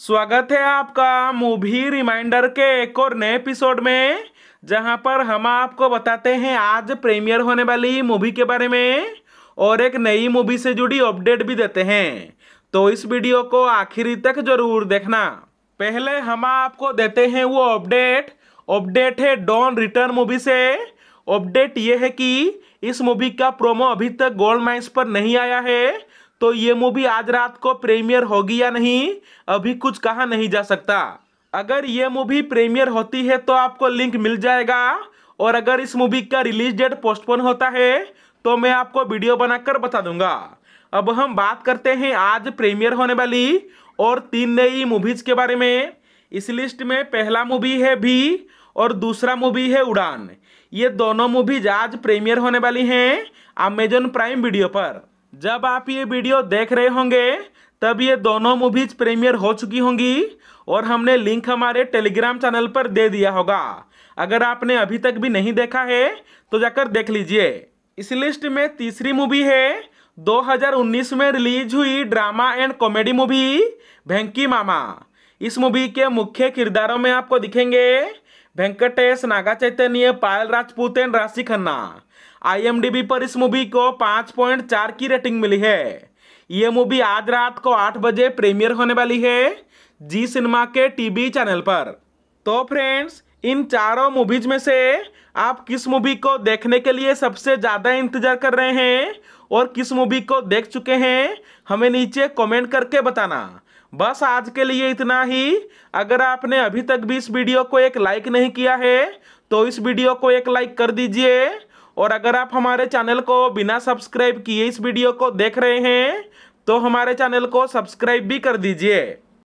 स्वागत है आपका मूवी रिमाइंडर के एक और नए एपिसोड में जहां पर हम आपको बताते हैं आज प्रीमियर होने वाली मूवी के बारे में और एक नई मूवी से जुड़ी अपडेट भी देते हैं तो इस वीडियो को आखिरी तक जरूर देखना पहले हम आपको देते हैं वो अपडेट अपडेट है डॉन रिटर्न मूवी से अपडेट ये है कि इस मूवी का प्रोमो अभी तक गोल्ड माइंस पर नहीं आया है तो ये मूवी आज रात को प्रीमियर होगी या नहीं अभी कुछ कहा नहीं जा सकता अगर ये मूवी प्रीमियर होती है तो आपको लिंक मिल जाएगा और अगर इस मूवी का रिलीज डेट पोस्टपोन होता है तो मैं आपको वीडियो बनाकर बता दूंगा अब हम बात करते हैं आज प्रीमियर होने वाली और तीन नई मूवीज के बारे में इस लिस्ट में पहला मूवी है भी और दूसरा मूवी है उड़ान ये दोनों मूवीज आज प्रीमियर होने वाली हैं अमेजन प्राइम वीडियो पर जब आप ये वीडियो देख रहे होंगे तब ये दोनों मूवीज प्रीमियर हो चुकी होंगी और हमने लिंक हमारे टेलीग्राम चैनल पर दे दिया होगा अगर आपने अभी तक भी नहीं देखा है तो जाकर देख लीजिए इस लिस्ट में तीसरी मूवी है 2019 में रिलीज हुई drama and comedy movie Venky Mama इस मूवी के मुख्य किरदारों में आपको दिखेंगे वेंकटेश नागा चैतन्य पायल राजपूत एंड राशि खन्ना आईएमडीबी पर इस मूवी को 5.4 की रेटिंग मिली है ये मूवी आज रात को आठ बजे प्रीमियर होने वाली है जी सिनेमा के टीवी चैनल पर तो फ्रेंड्स इन चारों मूवीज में से आप किस मूवी को देखने के लिए सबसे ज़्यादा इंतजार कर रहे हैं और किस मूवी को देख चुके हैं हमें नीचे कमेंट करके बताना बस आज के लिए इतना ही अगर आपने अभी तक भी इस वीडियो को एक लाइक नहीं किया है तो इस वीडियो को एक लाइक कर दीजिए और अगर आप हमारे चैनल को बिना सब्सक्राइब किए इस वीडियो को देख रहे हैं तो हमारे चैनल को सब्सक्राइब भी कर दीजिए